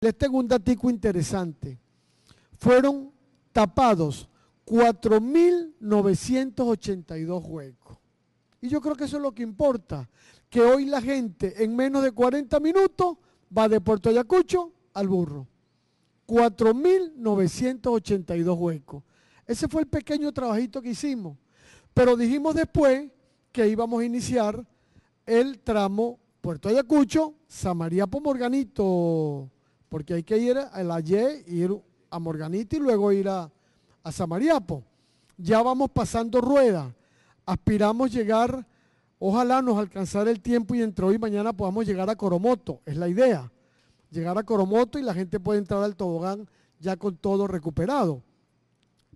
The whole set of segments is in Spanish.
Les tengo un datico interesante. Fueron tapados 4.982 huecos. Y yo creo que eso es lo que importa, que hoy la gente en menos de 40 minutos va de Puerto Ayacucho al burro. 4.982 huecos. Ese fue el pequeño trabajito que hicimos. Pero dijimos después que íbamos a iniciar el tramo Puerto Ayacucho, María Pomorganito porque hay que ir a la Y, ir a Morganita y luego ir a, Samariapo. Ya vamos pasando rueda, aspiramos llegar, ojalá nos alcanzara el tiempo y entre hoy y mañana podamos llegar a Coromoto, es la idea, llegar a Coromoto y la gente puede entrar al tobogán ya con todo recuperado.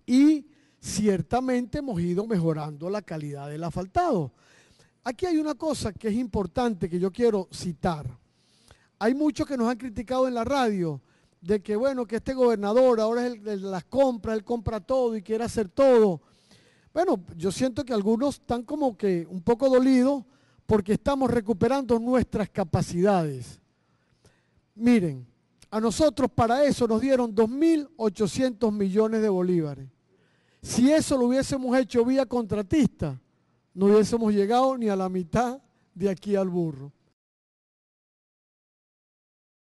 Y ciertamente hemos ido mejorando la calidad del asfaltado. Aquí hay una cosa que es importante que yo quiero citar. Hay muchos que nos han criticado en la radio de que, bueno, que este gobernador ahora es el de las compras, él compra todo y quiere hacer todo. Bueno, yo siento que algunos están como que un poco dolidos porque estamos recuperando nuestras capacidades. Miren, a nosotros para eso nos dieron 2.800 millones de bolívares. Si eso lo hubiésemos hecho vía contratista, no hubiésemos llegado ni a la mitad de aquí al burro.